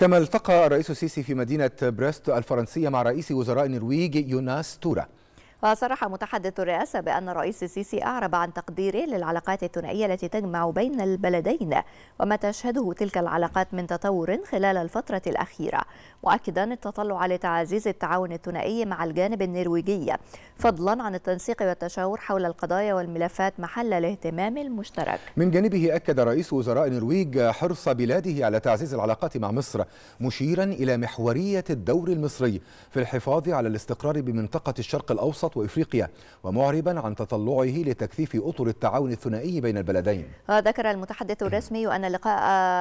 كما التقى الرئيس السيسي في مدينة بريست الفرنسية مع رئيس وزراء النرويج يوناس تورا وصرح متحدث الرئاسة بأن الرئيس السيسي أعرب عن تقديره للعلاقات الثنائية التي تجمع بين البلدين وما تشهده تلك العلاقات من تطور خلال الفترة الأخيرة مؤكدا التطلع لتعزيز التعاون الثنائي مع الجانب النرويجي فضلا عن التنسيق والتشاور حول القضايا والملفات محل الاهتمام المشترك من جانبه أكد رئيس وزراء النرويج حرص بلاده على تعزيز العلاقات مع مصر مشيرا إلى محورية الدور المصري في الحفاظ على الاستقرار بمنطقة الشرق الأوسط الوسط وإفريقيا ومعربا عن تطلعه لتكثيف أطر التعاون الثنائي بين البلدين وذكر المتحدث الرسمي أن اللقاء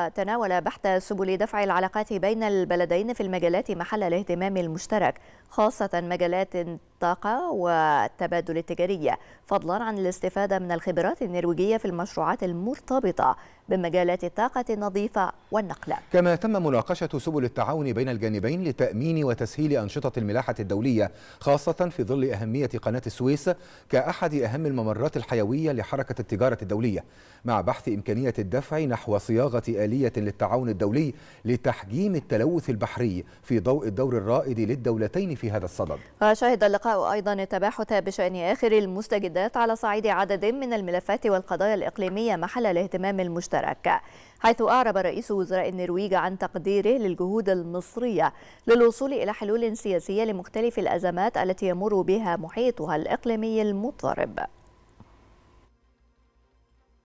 تناول بحث سبل دفع العلاقات بين البلدين في المجالات محل الاهتمام المشترك خاصة مجالات الطاقة والتبادل التجارية فضلا عن الاستفادة من الخبرات النرويجية في المشروعات المرتبطة بمجالات الطاقة النظيفة والنقل كما تم مناقشة سبل التعاون بين الجانبين لتأمين وتسهيل أنشطة الملاحة الدولية خاصة في ظل أهمية قناة السويس كأحد أهم الممرات الحيوية لحركة التجارة الدولية مع بحث إمكانية الدفع نحو صياغة آلية للتعاون الدولي لتحجيم التلوث البحري في ضوء الدور الرائد للدولتين في هذا الصدد وشهد اللقاء أيضا التباحث بشأن آخر المستجدات على صعيد عدد من الملفات والقضايا الإقليمية محل الاهتمام المشترك حيث أعرب رئيس وزراء النرويج عن تقديره للجهود المصرية للوصول إلى حلول سياسية لمختلف الأزمات التي يمر بها محيطها الإقليمي المضطرب